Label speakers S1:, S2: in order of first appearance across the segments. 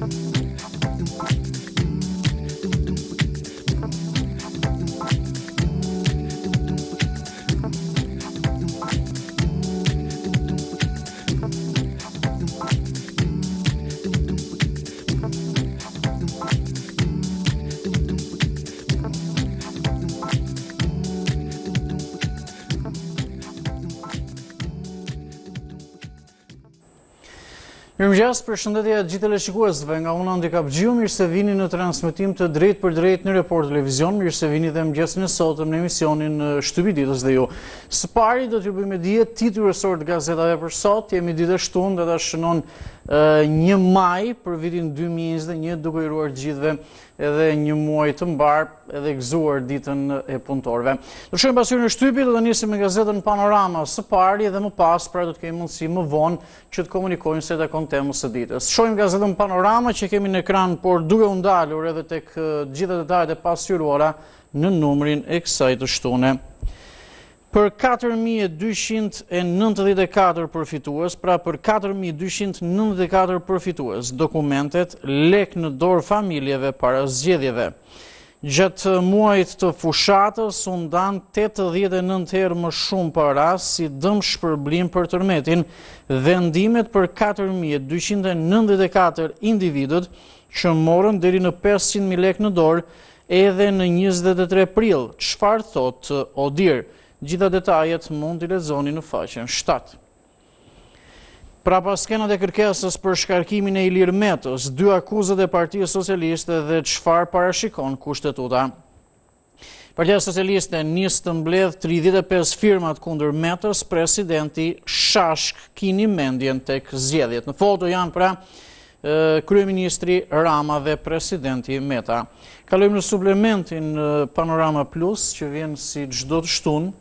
S1: Thank you. Më më gjasë për shëndetja gjithë të nga unë Andi Kapgjiu, mirë se vini në transmitim të drejt për drejt në report televizion, mirë se vini dhe më gjasë në sotëm në emisionin Shtubi Ditës dhe ju. Së pari do të bëjmë e dhjetë titurësor të gazetave për sotë, jemi ditë shtunë dhe da shënon një maj për vitin 2021 duke i ruar gjithve edhe një muaj të mbar edhe gëzuar ditën e punëtorve. Do të shohim pasurinë e shtypit, do të nisim me gazetën Panorama së pari dhe më pas pra do të kemi mundësi më vonë që të komunikojmë se takon temës së ditës. Shohim gazetën Panorama që kemi në ekran, por duke u ndalur edhe tek gjitha detajet e pasqyruara në numrin e kësaj të shtunë për 4.294 përfitues, pra për 4.294 përfitues, dokumentet lek në dorë familjeve para zgjedhjeve. Gjëtë muajt të fushatës, unë danë 89 herë më shumë para si dëmë shpërblim për tërmetin, vendimet për 4.294 individet që morën dheri në 500.000 lek në dorë edhe në 23 prilë, qëfar thotë odirë. Gjitha detajet mund të lezoni në faqen 7. Pra paskena e kërkesës për shkarkimin e ilirë metës, dy akuzët e partijë socialiste dhe qfar parashikon kushtetuta. Partia socialiste njësë të mbledh 35 firmat kundër metës, presidenti Shashk kini mendjen të këzjedhjet. Në foto janë pra kryeministri Rama dhe presidenti Meta. Kalojmë në suplementin Panorama Plus që vjenë si gjdo të shtunë.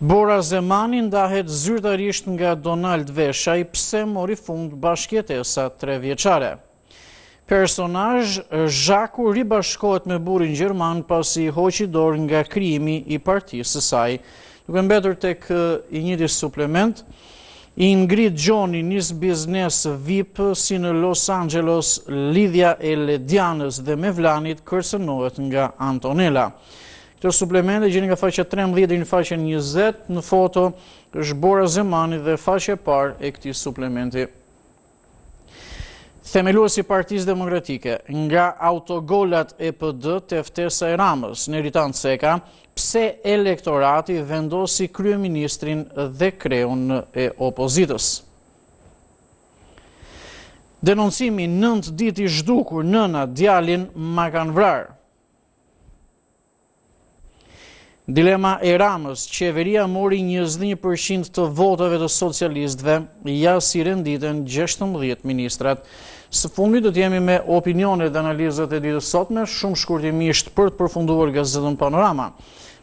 S1: Bora Zemani ndahet zyrtarisht nga Donald Vesha i pse mori fund bashkjetesa tre vjeqare. Personaj zhaku ribashkojt me burin Gjerman pasi hoqidor nga krimi i partisë saj. Nuk e mbetur të kë eh, i njëti suplement, Ingrid Gjoni njës biznes VIP si në Los Angeles, Lidhja e Ledianës dhe Mevlanit kërsenohet nga Antonella të suplemente, gjeni nga faqe 13 dhe në faqe 20 në foto, është Bora Zemani dhe faqe par e këti suplementi. Themeluës i partiz demokratike, nga autogollat e PD të eftesa e Ramës, në rritan seka, pse elektorati vendosi kryeministrin dhe kreun e opozitës. Denoncimi nëndë dit i zhdukur nëna djalin ma kanë vrarë. Dilema e Ramës, qeveria mori 21% të votove të socialistëve, ja si renditën 16 ministrat. Së fundi do t'jemi me opinione dhe analizat e ditë me shumë shkurtimisht për të përfunduar gazetën panorama.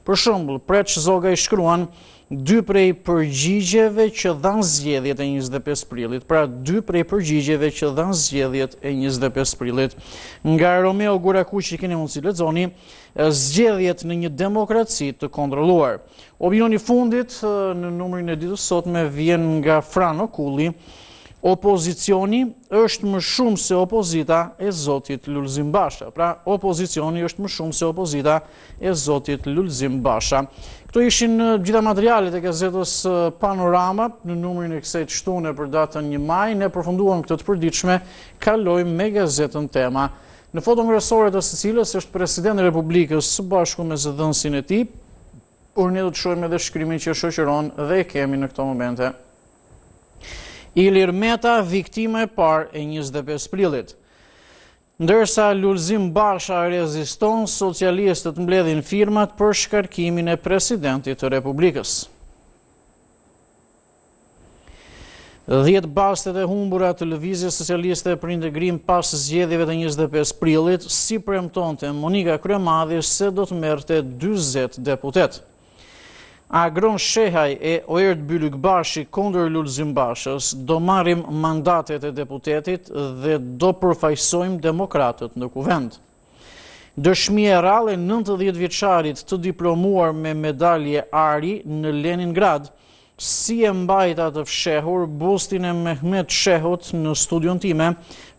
S1: Për shumë, preqë zoga i shkruan, dy prej përgjigjeve që dhanë zjedhjet e 25 prilit, pra dy prej përgjigjeve që dhanë zjedhjet e 25 prilit. Nga Romeo Guraku që i keni mundë si lezoni, zgjedhjet në një demokraci të kontroluar. Obinoni fundit në numërin e ditës sot me vjen nga Frano Kulli, opozicioni është më shumë se opozita e Zotit Lulzim Basha. Pra, opozicioni është më shumë se opozita e Zotit Lulzim Basha. Këto ishin gjitha materialet e gazetës Panorama, në numërin e kësejt shtune për datën një maj, ne përfunduam këtë të përdiqme, kaloj me gazetën tema. Në foto në rësore të së cilës është President Republikës së bashku me zëdhënsin e ti, por ne do të shojmë edhe shkrymin që shëqëron dhe kemi në këto momente. Ilir Meta, viktime par e 25 prilit. Ndërsa Lulzim Basha reziston, socialistët mbledhin firmat për shkarkimin e presidentit të Republikës. Dhjetë bastet e humbura të lëvizje socialiste për integrim pas zjedhjeve të 25 prilit, si premton të Monika Kremadhi se do të merte 20 deputet. Agron Shehaj e Oert Bylyk Bashi kondër Lulzim Bashës do marim mandatet e deputetit dhe do përfajsojmë demokratët në kuvend. Dëshmi e rale 90 vjeqarit të diplomuar me medalje Ari në Leningrad, si e mbajta të fshehur bustin e Mehmet Shehot në studion time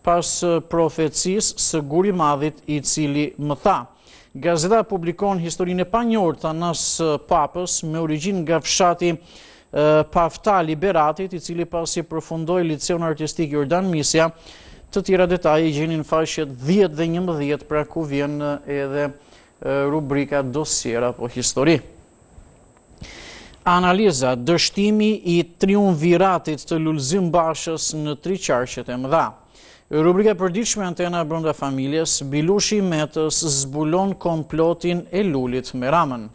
S1: pas profecis së guri madhit i cili më tha. Gazeta publikon historinë e pa të nësë papës me origin nga fshati pafta liberatit i cili pas i përfundoj liceon artistik Jordan Misja të tjera detaj i gjenin fashet 10 dhe 11 pra ku vjen edhe rubrika dosjera po histori. Analiza, dështimi i triumviratit të lullzim bashës në tri qarqet e mëdha. Rubrike për ditë antena brënda familjes, Bilushi Metës zbulon komplotin e lullit me ramen.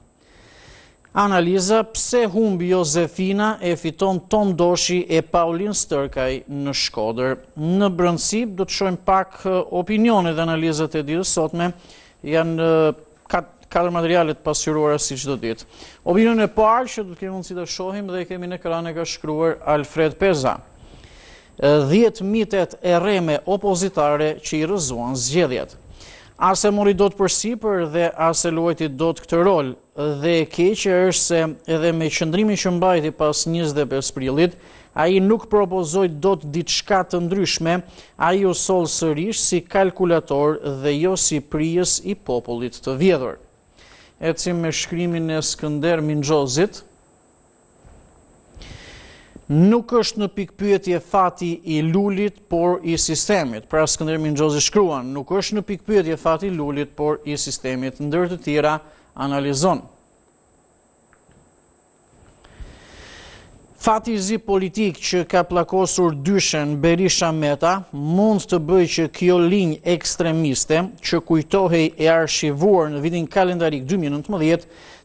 S1: Analiza pse humbi Josefina e fiton Tom Doshi e Paulin Stërkaj në shkoder. Në brëndësip, do të shojmë pak opinione dhe analizat e ditë sotme, janë katër materialet pasyruara si që do ditë. Opinion e parë që do të kemë mundësi të shohim dhe kemi në kërane ka shkruar Alfred Peza. 10 mitet e reme opozitare që i rëzuan zgjedhjet. Arse mori do të përsi për dhe arse luajti do të këtë rol dhe keqe është se edhe me qëndrimi që mbajti pas 25 prilit, a i nuk propozoj do të ditë shkatë të ndryshme, a i usolë sërish si kalkulator dhe jo si prijes i popullit të vjedhur. cim me shkrymin e skënder minxozit, nuk është në pikpyetje fati i lullit, por i sistemit. Pra së këndërimi në gjozi shkruan, nuk është në pikpyetje fati i lullit, por i sistemit. Ndërë të tjera analizon. Fati zi politik që ka plakosur dyshen Berisha Meta mund të bëj që kjo linj ekstremiste që kujtohej e arshivuar në vidin kalendarik 2019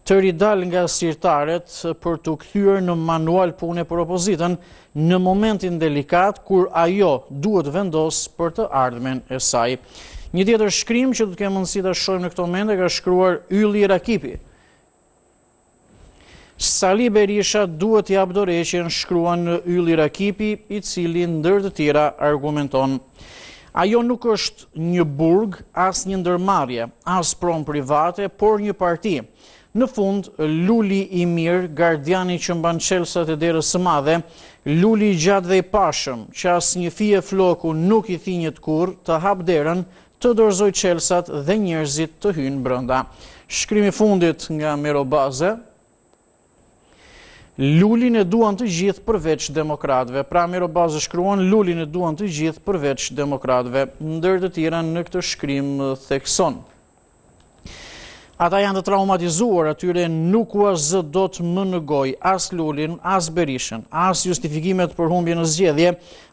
S1: të ridal nga sirtaret për të këthyër në manual pune për opozitën në momentin delikat kur ajo duhet vendos për të ardhmen e saj. Një tjetër shkrim që të kemë mundësi të shojmë në këto mende ka shkruar Yli Rakipi. Sali Berisha duhet i abdoreqen shkruan në Yli Rakipi i cilin ndër të tira argumenton. Ajo nuk është një burg, as një ndërmarje, as prom private, por një parti. Në fund, Luli i mirë, gardiani që mban qelsat e derës së madhe, Luli gjatë dhe i pashëm, që asë një fije floku nuk i thinjët kur, të hap derën, të dorzoj qelsat dhe njerëzit të hynë brënda. Shkrimi fundit nga Miro Baze, Lulin e duan të gjithë përveç demokratve. Pra Miro Baze shkruan, Lulin e duan të gjithë përveç demokratve. Ndër të tjera në këtë shkrim thekson. Ata janë të traumatizuar, atyre nuk u asë do të më në goj, asë lullin, asë berishën, asë justifikimet për humbje në zjedhje.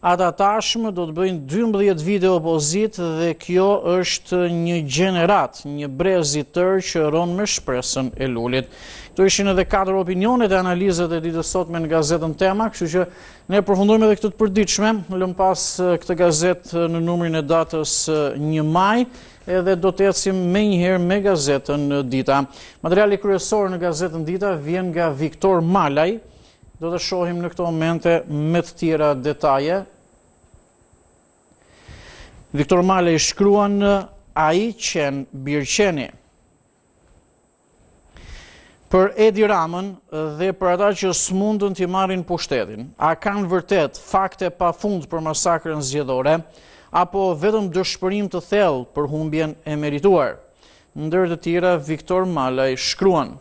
S1: Ata tashmë do të bëjnë 12 vide opozit dhe kjo është një generat, një brezit tërë që rronë me shpresën e lullit. Këtu ishin edhe 4 opinionet e analizet e ditë sot me në gazetën tema, kështu që ne përfundojme dhe këtët përdiqme, lëm pas këtë gazetë në numërin e datës 1 majë, edhe do të jetësim me njëherë me gazetën në dita. Materiali kryesorë në gazetën në dita vjen nga Viktor Malaj, do të shohim në këto momente me të tjera detaje. Viktor Malaj shkruan në a i qenë birqeni. Për Edi Ramën dhe për ata që s'mundën të marrin marin pushtetin, a kanë vërtet fakte pa fund për masakrën zjedhore, apo vetëm dëshpërim të thellë për humbjen e merituar. Ndër të tjera Viktor Malaj shkruan: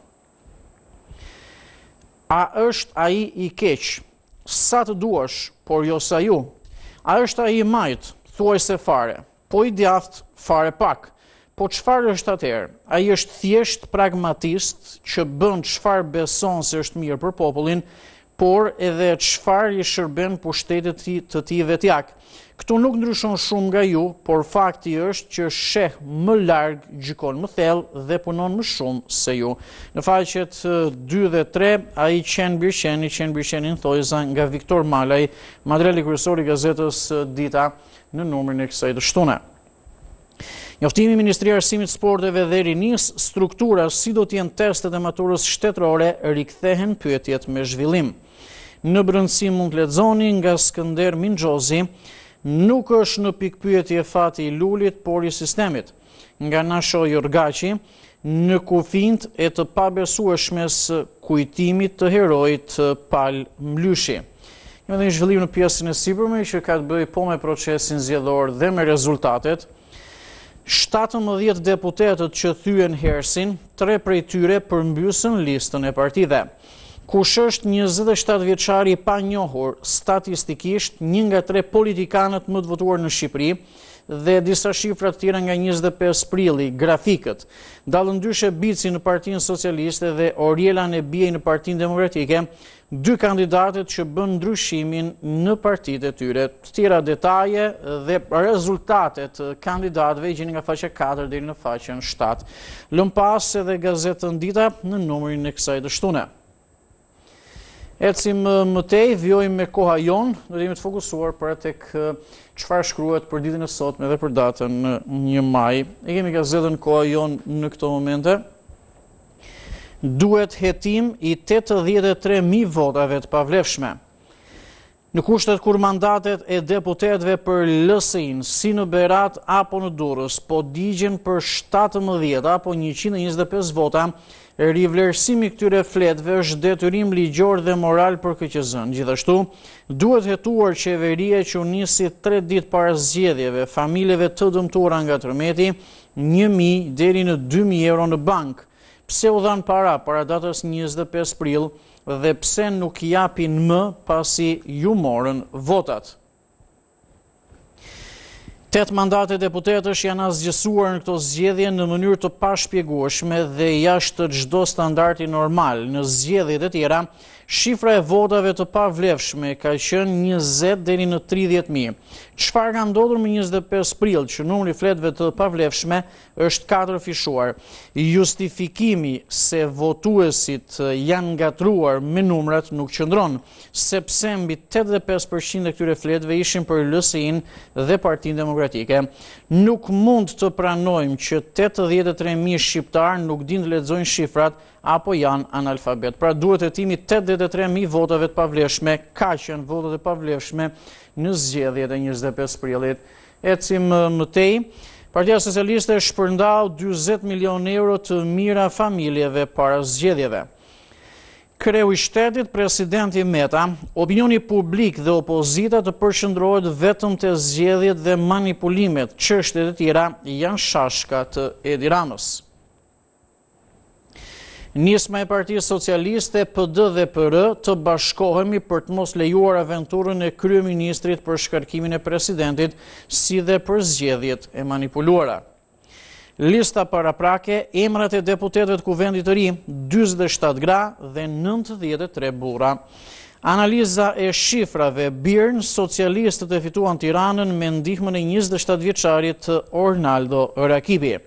S1: A është ai i keq? Sa të duash, por jo sa ju. A është ai i majt? Thuajse fare. Po i djaftë fare pak. Po çfarë është atëherë? Ai është thjesht pragmatist që bën çfarë beson se është mirë për popullin, por edhe çfarë i shërben pushtetit të tij vetjak. Këtu nuk ndryshon shumë nga ju, por fakti është që sheh më largë gjikon më thellë dhe punon më shumë se ju. Në faqet 2 dhe 3, a i qenë bërqen, i qenë bërqen në thojza nga Viktor Malaj, madreli kërësori gazetës Dita në numërën e kësaj të shtune. Njoftimi Ministri Arsimit Sporteve dhe Rinis, struktura si do t'jen testet e maturës shtetërore, rikthehen pyetjet me zhvillim. Në brëndësi mund të ledzoni nga Skënder Minxozi, nuk është në pikpyetje i e fati i lullit, por i sistemit. Nga nasho i orgaci, në kufint e të pabesu kujtimit të herojt pal mlyshi. Njëme dhe një zhvillim në pjesën e sipërme, që ka të bëj po me procesin zjedhor dhe me rezultatet, 17 deputetet që thyen hersin, tre prej tyre përmbysën listën e partidhe kush është 27 vjeçari pa njohur statistikisht një nga tre politikanët më të votuar në Shqipëri dhe disa shifrat të tjera nga 25 prili, grafikët, dalën dyshe bici në partinë socialiste dhe oriela në bje në partinë demokratike, dy kandidatet që bën ndryshimin në partit e tyre. Të tjera detaje dhe rezultatet kandidatve i gjeni nga faqe 4 dhe në faqen 7. Lëm pas edhe gazetën dita në numërin në kësaj dështune. Ecim mëtej, vjojmë me koha jonë, në dhejmë të fokusuar për e tek qëfar shkruat për ditën e sotme me dhe për datën një maj. E kemi gazetën koha jonë në këto momente. Duhet jetim i 83.000 votave të pavlefshme. Në kushtet kur mandatet e deputetve për lësin, si në Berat apo në Durës, po digjen për 17 apo 125 votave, rivlerësimi këtyre fletve është detyrim ligjor dhe moral për këtë zënë. Gjithashtu, duhet hetuar qeveria që unisi tre ditë para zjedjeve familjeve të dëmtura nga tërmeti, 1.000 deri në 2.000 euro në bank, Pse u dhanë para, para datës 25 prilë, dhe pse nuk japin më pasi ju morën votatë? Tet mandate deputetës janë azgjësuar në këto zgjedhje në mënyrë të pashpjegueshme dhe jashtë të gjdo standarti normal. Në zgjedhjet e tjera, shifra e votave të pavlefshme ka qënë 20 deni në 30 Qëfar Qfar ka ndodur më 25 prill që nëmri fletve të pavlefshme është 4 fishuar. Justifikimi se votuesit janë truar me numrat nuk qëndron, sepse mbi 85% e këtyre fletve ishin për lësin dhe partin demokratisë demokratike. Nuk mund të pranojmë që 83.000 shqiptarë nuk din të ledzojnë shifrat apo janë analfabet. Pra duhet e timi 83.000 votave të pavleshme, ka qënë votave të pavleshme në zgjedhjet e 25 prilit. E më mëtej, Partia Socialiste shpërndau 20 milion euro të mira familjeve para zgjedhjeve. Kreu i shtetit, presidenti Meta, opinioni publik dhe opozita të përshëndrojt vetëm të zjedhjet dhe manipulimet që shtetit tjera janë shashka të ediranës. Nisma e Parti Socialiste, PD dhe PR të bashkohemi për të mos lejuar aventurën e Kryeministrit për shkarkimin e presidentit si dhe për zgjedhjet e manipuluara. Lista para prake, emrat e deputetve të kuvendit të ri, 27 gra dhe 93 bura. Analiza e shifrave, birnë, socialistët e fituan tiranën me ndihmën e 27 vjeqarit Ornaldo Rakibi.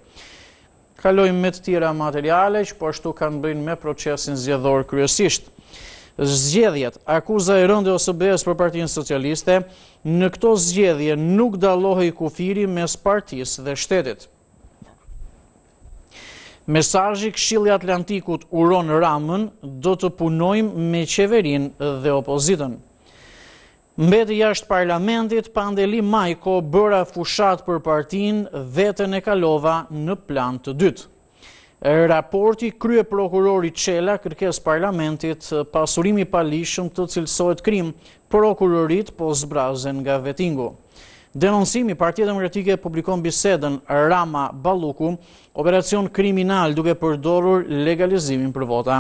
S1: Kalojmë me të tira materiale që po kanë bëjnë me procesin zjedhor kryesisht. Zgjedhjet, akuza e rëndë o sëbës për partijin socialiste, në këto zgjedhje nuk dalohë i kufiri mes partijis dhe shtetit. Mesajji këshili Atlantikut uron ramën do të punojmë me qeverin dhe opozitën. Mbeti jashtë parlamentit, pandeli Majko bëra fushat për partin vetën e kalova në plan të dytë. Raporti krye prokurori Qela kërkes parlamentit pasurimi palishëm të cilësojt krim prokurorit po zbrazen nga vetingu. Denonsimi, Partia Demokratike publikon bisedën Rama Balluku, operacion kriminal duke përdorur legalizimin për vota.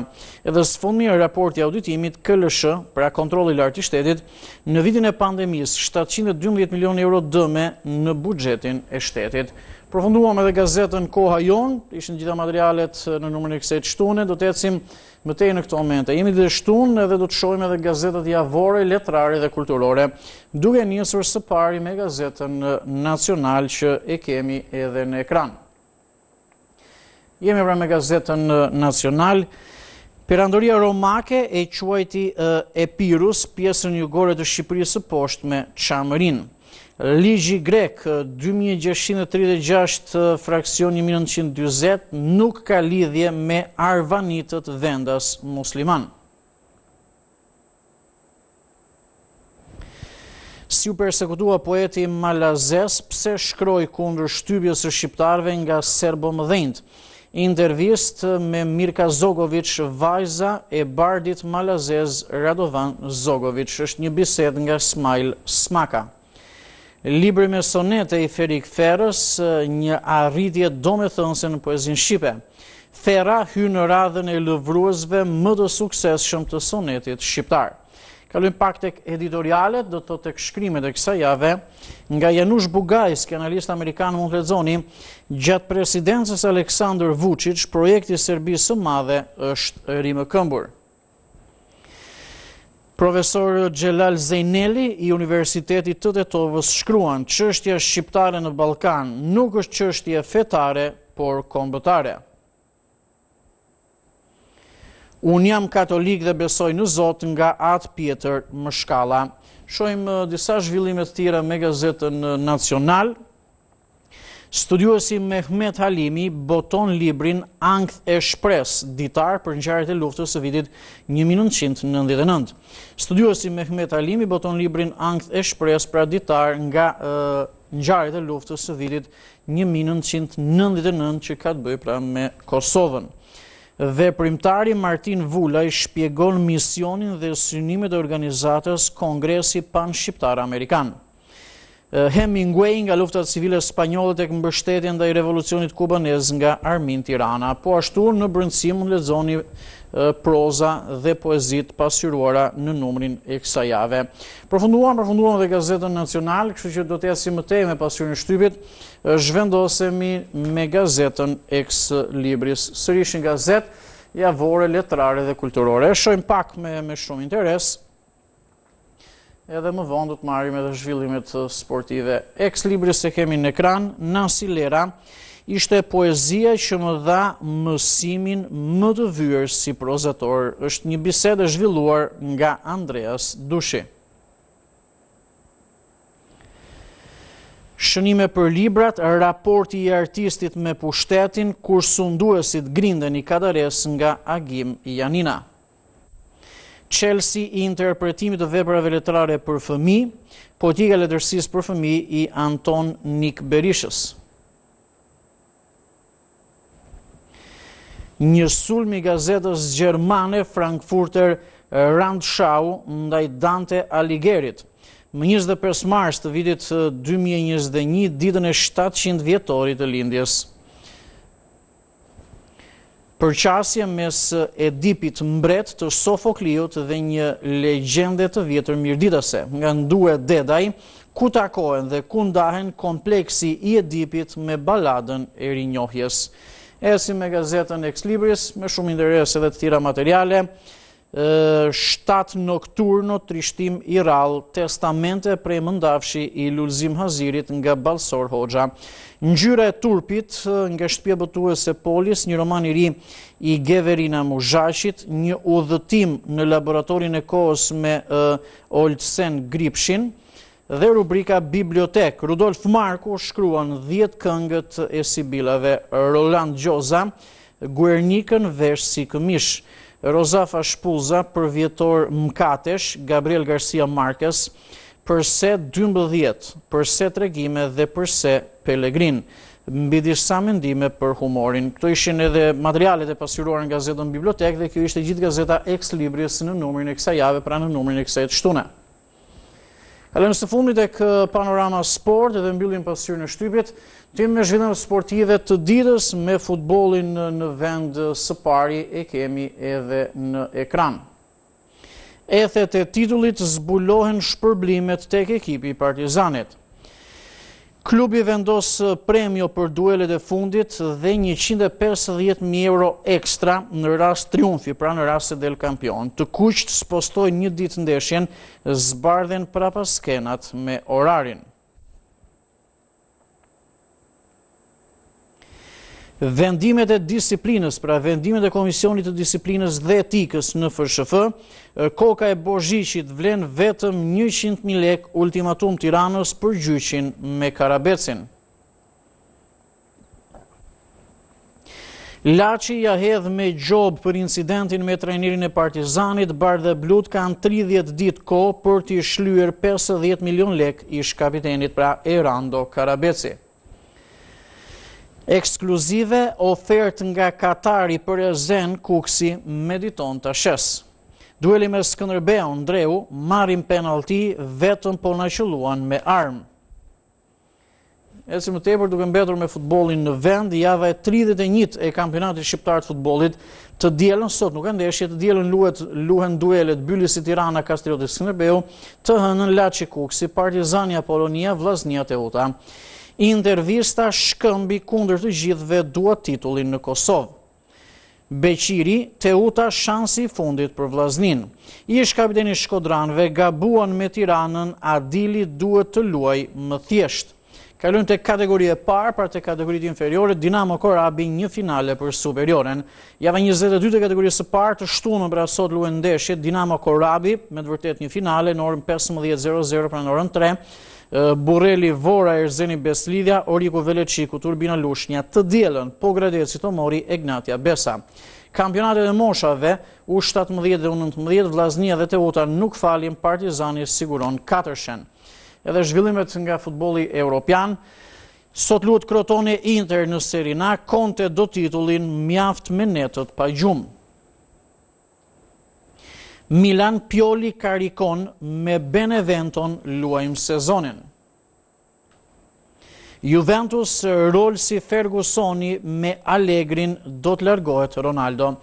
S1: Edhe së fundmi e raporti auditimit, KLSH, pra kontroli lartë i shtetit, në vitin e pandemis, 712 milion euro dëme në bugjetin e shtetit. Profunduam edhe gazetën Koha Jon, ishën gjitha materialet në numërën e kësejt shtune, do të etësim... Më tej në këto omente, jemi dhe shtunë edhe do të shojmë edhe gazetet javore, letrare dhe kulturore, duke njësër së pari me gazetën nacional që e kemi edhe në ekran. Jemi pra me gazetën nacional, Perandoria Romake e quajti Epirus, pjesën jugore të Shqipërisë poshtë me Qamërinë. Ligi Grek, 2636 fraksioni 1920, nuk ka lidhje me arvanitët vendas musliman. Si u persekutua poeti Malazes, pse shkroj kundrë shtybjës e shqiptarve nga serbo më dhejnët? Intervist me Mirka Zogovic, vajza e bardit Malazes Radovan Zogovic, është një bised nga Smajl Smaka. Libri me sonete i Ferik Ferës, një arritje do me thënëse në poezin Shqipe. Fera hy në radhën e lëvruesve më dë sukses shumë të sonetit Shqiptar. Kalujnë pak të editorialet, do të të këshkrimet e kësa jave, nga Janush Bugajs, kanalist amerikanë mund të ledzoni, gjatë presidencës Aleksandr Vucic, projekti Serbisë së madhe është rime këmburë. Profesor Gjelal Zeyneli i Universitetit të Detovës shkruan qështja shqiptare në Balkan nuk është qështje fetare, por kombëtare. Unë jam katolik dhe besoj në Zotë nga atë pjetër më shkala. Shojmë uh, disa zhvillimet tira me gazetën uh, nacional, Studiuesi Mehmet Halimi boton librin Ankth e shpres, ditar për njëjarët e luftës së vitit 1999. Studiuesi Mehmet Halimi boton librin Ankth e shpres pra ditar nga e, njëjarët e luftës së vitit 1999 që ka të bëjë pra me Kosovën. Dhe primtari Martin Vullaj shpjegon misionin dhe synimet e organizatës Kongresi Pan Shqiptar Amerikanë. Eh, Hemingway nga lufta civile spanjolle tek mbështetja ndaj revolucionit kubanez nga Armin Tirana, po ashtu në brëndësim mund lexoni eh, proza dhe poezit pasqyruara në numrin e kësajave. jave. Përfunduam, përfunduam edhe gazetën Nacional, kështu që do të jasim më tej me pasqyrën në shtypit. Eh, zhvendosemi me gazetën Ex Libris, sërish një gazetë javore, letrare dhe kulturore. Shojmë pak me shumë interes edhe më vëndu të marim edhe zhvillimet sportive. Eks libris se kemi në ekran, Nasi Lera, ishte poezia që më dha mësimin më të vyrë si prozator, është një bisede zhvilluar nga Andreas Dushi. Shënime për librat, raporti i artistit me pushtetin, kur sunduesit grinden i kadares nga Agim Janina. Chelsea i interpretimit të veprave letrare për fëmi, politika letërsis për fëmi i Anton Nik Berishës. Një sulm i gazetës Gjermane Frankfurter Randshau, ndaj Dante Aligerit. Më 25 mars të vitit 2021, eh, ditën e 700 vjetorit të lindjes përqasje mes edipit mbret të sofokliut dhe një legjende të vjetër mjërditase, nga ndu e dedaj, ku takohen dhe ku ndahen kompleksi i edipit me baladën e rinjohjes. Esim e gazetën Ex Libris, me shumë interes edhe të tira materiale, 7 nokturno trishtim i rral, testamente prej mëndafshi i lullzim hazirit nga Balsor Hoxha. Në gjyre e turpit, nga shtpje bëtu se polis, një roman i ri i Geverina Muzhashit, një udhëtim në laboratorin e kohës me Olsen Gripshin, dhe rubrika Bibliotek. Rudolf Marko shkruan 10 këngët e Sibilave Roland Gjoza, Guernikën vesh si këmishë. Rozafa Shpuza për vjetor Mkatesh, Gabriel Garcia Marques, përse 12, përse tregime dhe përse Pelegrin. Mbi disa mendime për humorin. Këto ishin edhe materialet e pasyruar në gazetën bibliotek dhe kjo ishte gjithë gazeta ex-libris në numërin e kësa jave, pra në numërin e kësa e të shtuna. Edhe nëse fundit e kë panorama sport edhe mbyllin pasyrë në shtypjet, të jemi me zhvillim sportive të ditës me futbolin në vend së pari e kemi edhe në ekran. Ethet e titullit zbulohen shpërblimet tek ekipi partizanit. Klubi vendos uh, premio për duelet e fundit dhe 150.000 euro ekstra në rast triumfi, pra në rast e del kampion. Të kuqt spostoj një ditë ndeshjen, zbardhen prapaskenat me orarin. vendimet e disiplinës, pra vendimet e komisionit të disiplinës dhe etikës në fërshëfë, koka e bojqit vlen vetëm 100.000 lek ultimatum tiranës për gjyqin me karabecin. Laci ja hedhë me gjobë për incidentin me trajnirin e partizanit, Bardhe Blut kanë 30 ditë ko për t'i shlujer 50 milion lek ish kapitenit pra Erando Karabeci ekskluzive ofert nga Katari për e zen kuksi mediton të shes. Dueli me Skënderbeu Andreu marrin penalti vetëm po na me armë. Ecim më tepër duke mbetur me futbollin në vend, java e 31 e kampionatit shqiptar të futbollit, të dielën sot nuk ka ndeshje, të dielën luhet luhen duelet Bylisi Tirana Kastrioti Skënderbeu, të hënën Laçi Kuksi, Partizani Apolonia Vllaznia Teuta intervista shkëmbi kundër të gjithve dua titullin në Kosovë. Beqiri te uta shansi fundit për vlaznin. Ish kapiteni shkodranve gabuan me tiranën, adili duhet të luaj më thjesht. Kalun të kategori e parë, par të kategorit inferiore, Dinamo Korabi një finale për superioren. Java 22 të kategorisë parë të shtu në bra sot Dinamo Korabi, me të vërtet një finale, në orën 15.00 për në orën 3.00, Bureli, Vora, Erzeni, Beslidja, Oriku Veleqiku, Turbina Lushnja, të djelën, po gradet si të mori Egnatja Besa. Kampionatet e moshave, u 17 dhe 19, Vlaznia dhe Teuta nuk falim, Partizani siguron 4 Edhe zhvillimet nga futboli europian, sot luat krotone Inter në Serina, konte do titullin mjaft me netët pa gjumë. Milan Pjoli karikon me Beneventon luajmë sezonin. Juventus rolë si Fergusoni me Alegrin do të largohet Ronaldo.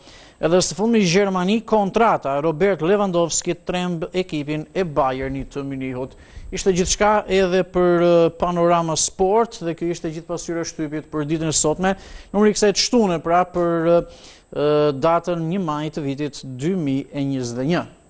S1: Edhe së fundë i Gjermani kontrata, Robert Lewandowski trembë ekipin e Bayern të Mynihut. Ishte gjithë shka edhe për panorama sport dhe kjo ishte gjithë pasyre shtypit për ditën e sotme. Numëri kësa e të shtune pra për datën 1 maj të vitit 2021